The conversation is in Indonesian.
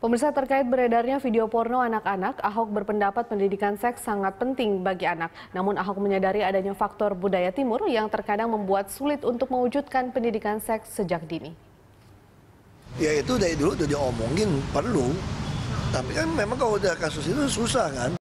Pemirsa terkait beredarnya video porno anak-anak, Ahok berpendapat pendidikan seks sangat penting bagi anak. Namun Ahok menyadari adanya faktor budaya timur yang terkadang membuat sulit untuk mewujudkan pendidikan seks sejak dini. Ya itu dari dulu udah diomongin perlu, tapi kan memang kalau udah kasus itu susah kan.